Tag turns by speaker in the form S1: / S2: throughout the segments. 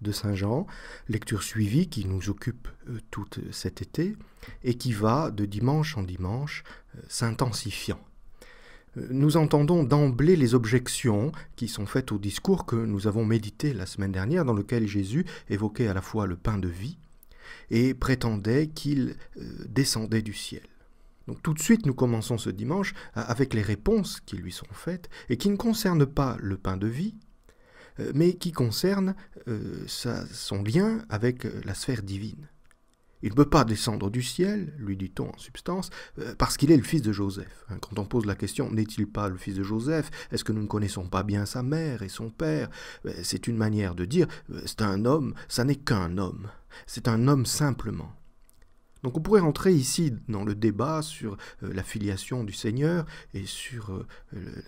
S1: de Saint Jean, lecture suivie qui nous occupe euh, tout euh, cet été et qui va de dimanche en dimanche euh, s'intensifiant. nous entendons d'emblée les objections qui sont faites au discours que nous avons médité la semaine dernière, dans lequel Jésus évoquait à la fois le pain de vie et prétendait qu'il descendait du ciel. Donc tout de suite, nous commençons ce dimanche avec les réponses qui lui sont faites et qui ne concernent pas le pain de vie, euh, mais qui concerne euh, son lien avec euh, la sphère divine. Il ne peut pas descendre du ciel, lui dit-on en substance, parce qu'il est le fils de Joseph. Hein, quand on pose la question n'est-il pas le fils de Joseph Est-ce que nous ne connaissons pas bien sa mère et son père C'est une manière de dire c'est un homme, ça n'est qu'un homme. C'est un homme simplement. Donc on pourrait rentrer ici dans le débat sur la filiation du Seigneur et sur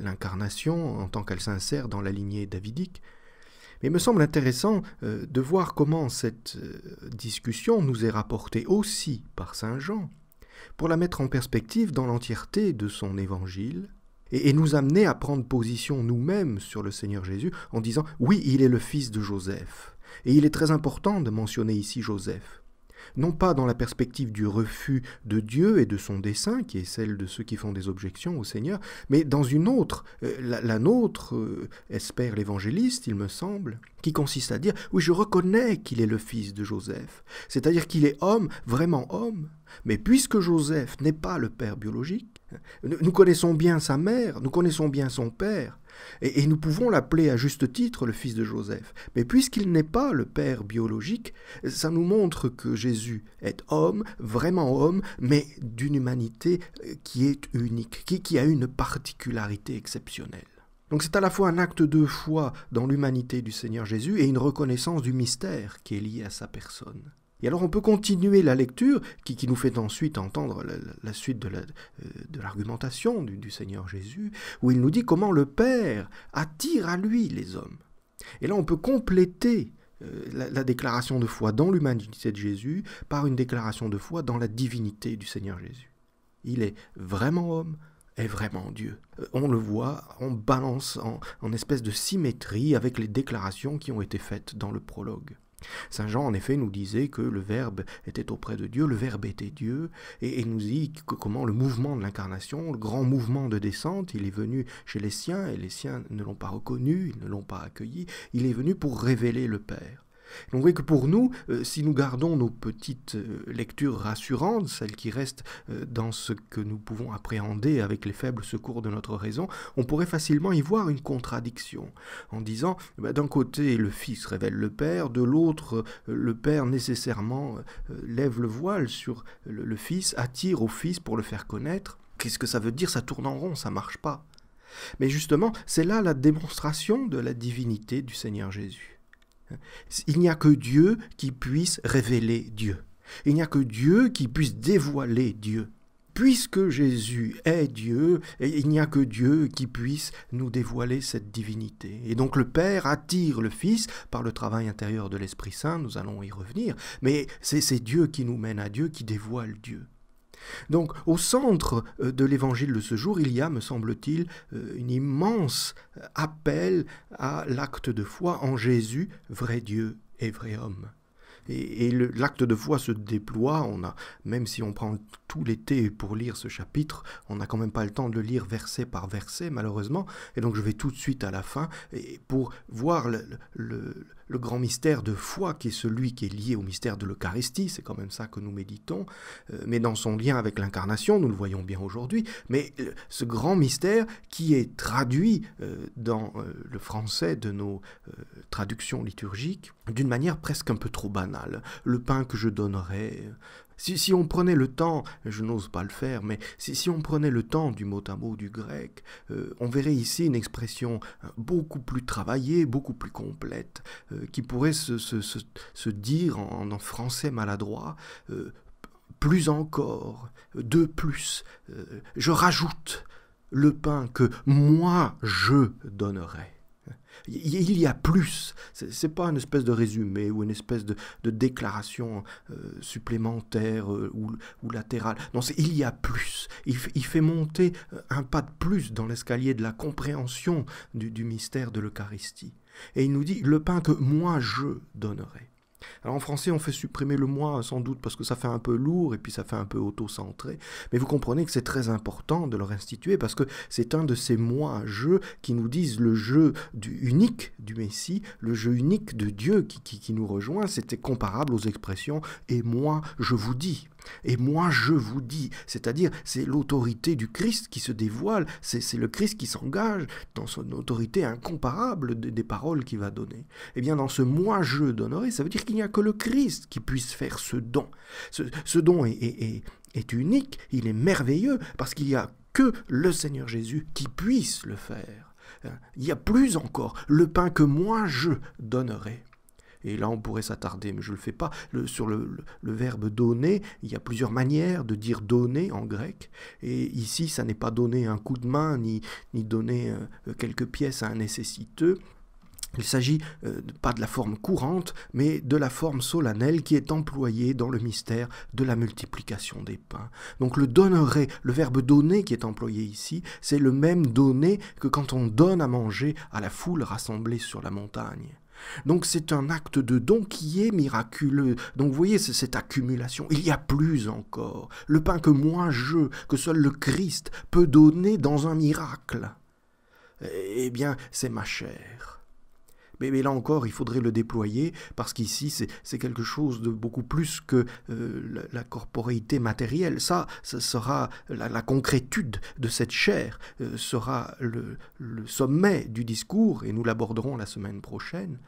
S1: l'incarnation en tant qu'elle s'insère dans la lignée davidique. Mais il me semble intéressant euh, de voir comment cette euh, discussion nous est rapportée aussi par Saint Jean, pour la mettre en perspective dans l'entièreté de son évangile, et nous amener à prendre position nous-mêmes sur le Seigneur Jésus en disant ⁇ Oui, il est le fils de Joseph ⁇ Et il est très important de mentionner ici Joseph, non pas dans la perspective du refus de Dieu et de son dessein, qui est celle de ceux qui font des objections au Seigneur, mais dans une autre, euh, la, nôtre, euh, espère l'évangéliste, il me semble, qui consiste à dire, oui, je reconnais qu'il est le fils de Joseph, c'est-à-dire qu'il est homme, vraiment homme, mais puisque Joseph n'est pas le père biologique, nous connaissons bien sa mère, nous connaissons bien son père, et, nous pouvons l'appeler à juste titre le fils de Joseph. Mais puisqu'il n'est pas le père biologique, ça nous montre que Jésus est homme, vraiment homme, mais d'une humanité euh, qui est unique, qui a une particularité exceptionnelle. Donc c'est à la fois un acte de foi dans l'humanité du Seigneur Jésus et une reconnaissance du mystère qui est lié à sa personne. Et alors on peut continuer la lecture qui, nous fait ensuite entendre la, suite de euh, l'argumentation du, Seigneur Jésus, où il nous dit comment le Père attire à lui les hommes. Et là on peut compléter euh, la, déclaration de foi dans l'humanité de Jésus par une déclaration de foi dans la divinité du Seigneur Jésus. Il est vraiment homme, et vraiment Dieu. Euh, on le voit, on balance en, espèce de symétrie avec les déclarations qui ont été faites dans le prologue. Saint Jean, en effet, nous disait que le Verbe était auprès de Dieu, le Verbe était Dieu, et, nous dit comment le mouvement de l'incarnation, le grand mouvement de descente, il est venu chez les siens, et les siens ne l'ont pas reconnu, ils ne l'ont pas accueilli, il est venu pour révéler le Père. Donc vous que pour nous, euh, si nous gardons nos petites euh, lectures rassurantes, celles qui restent euh, dans ce que nous pouvons appréhender avec les faibles secours de notre raison, on pourrait facilement y voir une contradiction, en disant eh ben, d'un côté le Fils révèle le Père, de l'autre le Père nécessairement lève le voile sur le, le Fils, attire au Fils pour le faire connaître. Qu'est-ce que ça veut dire Ça tourne en rond, ça marche pas. Mais justement, c'est là la démonstration de la divinité du Seigneur Jésus. Il n'y a que Dieu qui puisse révéler Dieu. Il n'y a que Dieu qui puisse dévoiler Dieu. Puisque Jésus est Dieu, il n'y a que Dieu qui puisse nous dévoiler cette divinité. Et donc le Père attire le Fils par le travail intérieur de l'Esprit Saint, nous allons y revenir, mais c'est Dieu qui nous mène à Dieu, qui dévoile Dieu. Donc au centre euh, de l'évangile de ce jour, il y a, me semble-t-il, euh, une immense euh, appel à l'acte de foi en Jésus, vrai Dieu et vrai homme. Et, l'acte de foi se déploie, on a, même si on prend tout l'été pour lire ce chapitre. On n'a quand même pas le temps de le lire verset par verset, malheureusement. Et donc je vais tout de suite à la fin et pour voir le, le grand mystère de foi qui est celui qui est lié au mystère de l'Eucharistie. C'est quand même ça que nous méditons. Euh, mais dans son lien avec l'incarnation, nous le voyons bien aujourd'hui. Mais ce grand mystère qui est traduit euh, dans euh, le français de nos traductions liturgiques d'une manière presque un peu trop banale. Le pain que je donnerai, si, on prenait le temps, je n'ose pas le faire, mais si, on prenait le temps du mot à mot du grec, euh, on verrait ici une expression euh, beaucoup plus travaillée, beaucoup plus complète, euh, qui pourrait se, dire en, français maladroit, plus encore, de plus, je rajoute le pain que moi je donnerais. Il y a plus. Ce n'est pas une espèce de résumé ou une espèce de, déclaration euh, supplémentaire euh, ou, latérale. Non, c'est il y a plus. Il, fait monter euh, un pas de plus dans l'escalier de la compréhension du, du mystère de l'Eucharistie. Et il nous dit le pain que moi je donnerai. Alors en français, on fait supprimer le moi sans doute parce que ça fait un peu lourd et puis ça fait un peu auto-centré. Mais vous comprenez que c'est très important de le restituer parce que c'est un de ces moi, je, qui nous disent le jeu du unique du Messie, le jeu unique de Dieu qui, qui nous rejoint. C'était comparable aux expressions et moi, je vous dis. Et moi je vous dis, c'est-à-dire c'est l'autorité du Christ qui se dévoile, c'est le Christ qui s'engage dans son autorité incomparable des, paroles qu'il va donner. Et eh bien dans ce moi je donnerai, ça veut dire qu'il n'y a que le Christ qui puisse faire ce don. Ce, don est, unique, il est merveilleux, parce qu'il n'y a que le Seigneur Jésus qui puisse le faire. Il y a plus encore, le pain que moi je donnerai. Et là, on pourrait s'attarder, mais je ne le fais pas. sur le, verbe donner, il y a plusieurs manières de dire donner en grec. Et ici, ça n'est pas donner un coup de main, ni, ni donner euh, quelques pièces à un nécessiteux. Il s'agit euh, pas de la forme courante, mais de la forme solennelle qui est employée dans le mystère de la multiplication des pains. Donc le donnerait, le verbe donner qui est employé ici, c'est le même donner que quand on donne à manger à la foule rassemblée sur la montagne. Donc c'est un acte de don qui est miraculeux. Donc vous voyez, c'est cette accumulation. Il y a plus encore. Le pain que moi je, que seul le Christ peut donner dans un miracle. Eh bien, c'est ma chère. Mais, là encore, il faudrait le déployer parce qu'ici, c'est quelque chose de beaucoup plus que euh, la, corporealité corporéité matérielle. Ça, ça sera la, concrétude de cette chair, euh, sera le sommet du discours, et nous l'aborderons la semaine prochaine.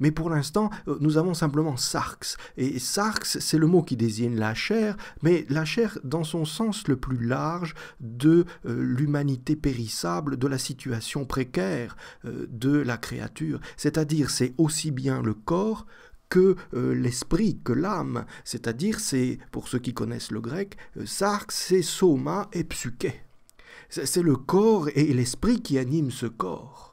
S1: Mais pour l'instant, euh, nous avons simplement sarx. Et sarx, c'est le mot qui désigne la chair, mais la chair dans son sens le plus large de euh, l'humanité périssable, de la situation précaire euh, de la créature. C'est-à-dire, c'est aussi bien le corps que l'esprit, que l'âme. C'est-à-dire, c'est, pour ceux qui connaissent le grec, sarx, c'est soma et psyché. C'est le corps et l'esprit qui animent ce corps.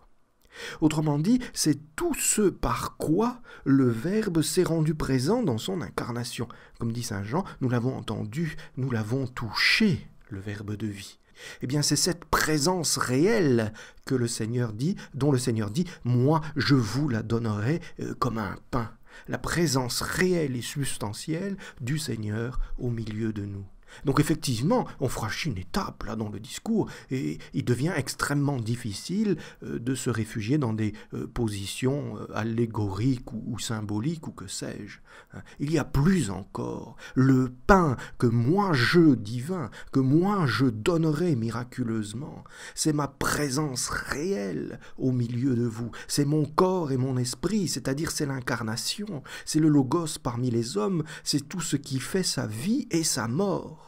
S1: Autrement dit, c'est tout ce par quoi le Verbe s'est rendu présent dans son incarnation. Comme dit Saint Jean, nous l'avons entendu, nous l'avons touché, le Verbe de vie. Eh bien, c'est cette présence réelle que le Seigneur dit, dont le Seigneur dit, moi, je vous la donnerai euh, comme un pain. La présence réelle et substantielle du Seigneur au milieu de nous. Donc effectivement, on franchit une étape là dans le discours et il devient extrêmement difficile euh, de se réfugier dans des euh, positions euh, allégoriques ou, symboliques ou que sais-je. Hein. Il y a plus encore le pain que moi je divin, que moi je donnerai miraculeusement. C'est ma présence réelle au milieu de vous, c'est mon corps et mon esprit, c'est-à-dire c'est l'incarnation, c'est le logos parmi les hommes, c'est tout ce qui fait sa vie et sa mort.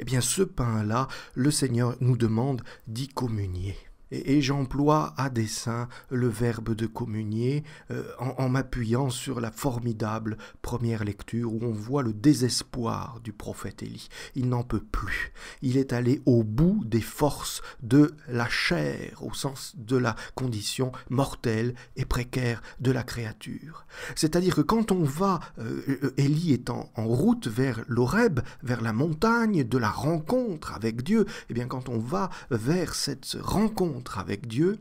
S1: Eh bien, ce pain-là, le Seigneur nous demande d'y communier et, j'emploie à dessein le verbe de communier euh, en, m'appuyant sur la formidable première lecture où on voit le désespoir du prophète Élie. Il n'en peut plus. Il est allé au bout des forces de la chair, au sens de la condition mortelle et précaire de la créature. C'est-à-dire que quand on va, euh, Élie est en, route vers l'Oreb, vers la montagne de la rencontre avec Dieu, et eh bien quand on va vers cette rencontre, avec Dieu,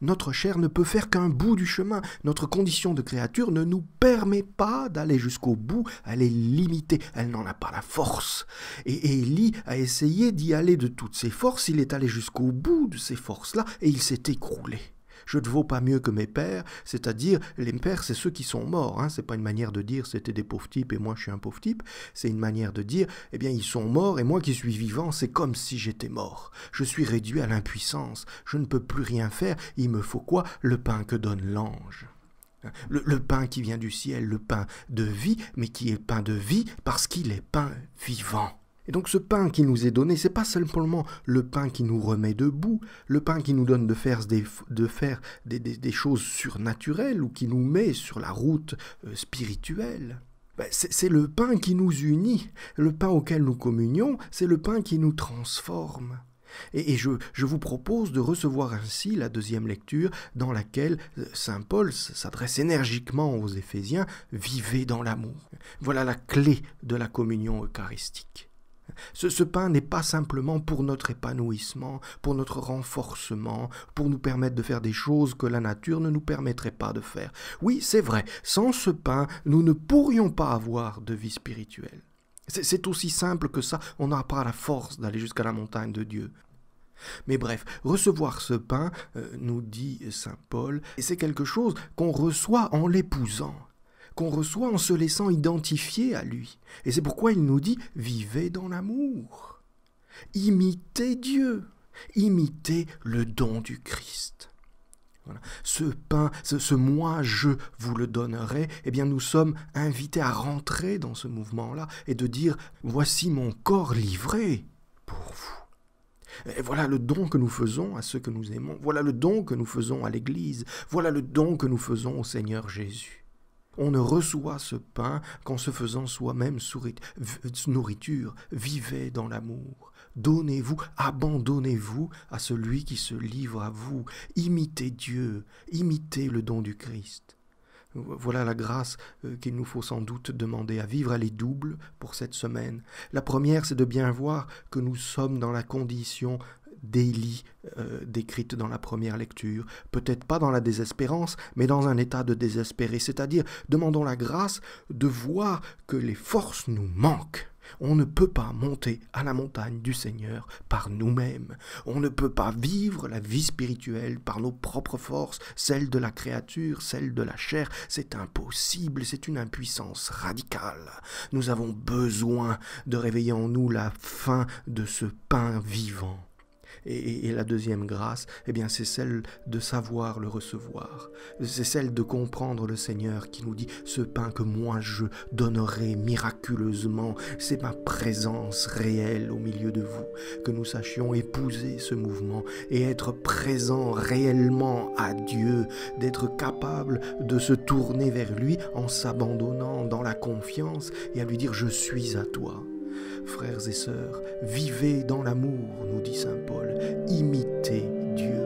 S1: notre chair ne peut faire qu'un bout du chemin. Notre condition de créature ne nous permet pas d'aller jusqu'au bout. Elle est limitée. Elle n'en a pas la force. Et Élie a essayé d'y aller de toutes ses forces. Il est allé jusqu'au bout de ses forces-là et il s'est écroulé. Je ne vaux pas mieux que mes pères, c'est-à-dire les pères, c'est ceux qui sont morts. Hein. C'est pas une manière de dire c'était des pauvres types et moi je suis un pauvre type. C'est une manière de dire eh bien ils sont morts et moi qui suis vivant, c'est comme si j'étais mort. Je suis réduit à l'impuissance. Je ne peux plus rien faire. Il me faut quoi Le pain que donne l'ange. le, pain qui vient du ciel, le pain de vie, mais qui est pain de vie parce qu'il est pain vivant. Et donc ce pain qui nous est donné, c'est pas simplement le pain qui nous remet debout, le pain qui nous donne de faire des, de faire des, choses surnaturelles ou qui nous met sur la route euh, spirituelle. Ben, c'est le pain qui nous unit, le pain auquel nous communions, c'est le pain qui nous transforme. Et, je, je, vous propose de recevoir ainsi la deuxième lecture dans laquelle euh, Saint Paul s'adresse énergiquement aux Éphésiens, Vivez dans l'amour. Voilà la clé de la communion eucharistique. Ce, pain n'est pas simplement pour notre épanouissement, pour notre renforcement, pour nous permettre de faire des choses que la nature ne nous permettrait pas de faire. Oui, c'est vrai, sans ce pain, nous ne pourrions pas avoir de vie spirituelle. C'est aussi simple que ça, on n'a pas la force d'aller jusqu'à la montagne de Dieu. Mais bref, recevoir ce pain, euh, nous dit Saint Paul, c'est quelque chose qu'on reçoit en l'épousant qu'on reçoit en se laissant identifier à lui. Et c'est pourquoi il nous dit vivez dans l'amour. Imitez Dieu, imitez le don du Christ. Voilà. Ce pain, ce, moi je vous le donnerai, eh bien nous sommes invités à rentrer dans ce mouvement-là et de dire voici mon corps livré pour vous. Et voilà le don que nous faisons à ceux que nous aimons, voilà le don que nous faisons à l'Église, voilà le don que nous faisons au Seigneur Jésus. On ne reçoit ce pain qu'en se faisant soi-même nourriture. Vivez dans l'amour. Donnez-vous, abandonnez-vous à celui qui se livre à vous. Imitez Dieu, imitez le don du Christ. Voilà la grâce euh, qu'il nous faut sans doute demander à vivre. Elle est double pour cette semaine. La première, c'est de bien voir que nous sommes dans la condition délit euh, décrite dans la première lecture, peut-être pas dans la désespérance, mais dans un état de désespéré, c'est-à-dire demandons la grâce de voir que les forces nous manquent. On ne peut pas monter à la montagne du Seigneur par nous-mêmes. On ne peut pas vivre la vie spirituelle par nos propres forces, celles de la créature, celles de la chair. C'est impossible, c'est une impuissance radicale. Nous avons besoin de réveiller en nous la faim de ce pain vivant. Et, la deuxième grâce, eh bien, c'est celle de savoir le recevoir. C'est celle de comprendre le Seigneur qui nous dit ce pain que moi je donnerai miraculeusement, c'est ma présence réelle au milieu de vous. Que nous sachions épouser ce mouvement et être présent réellement à Dieu, d'être capable de se tourner vers lui en s'abandonnant dans la confiance et à lui dire je suis à toi. Frères et sœurs, vivez dans l'amour, nous dit Saint Paul, imitez Dieu.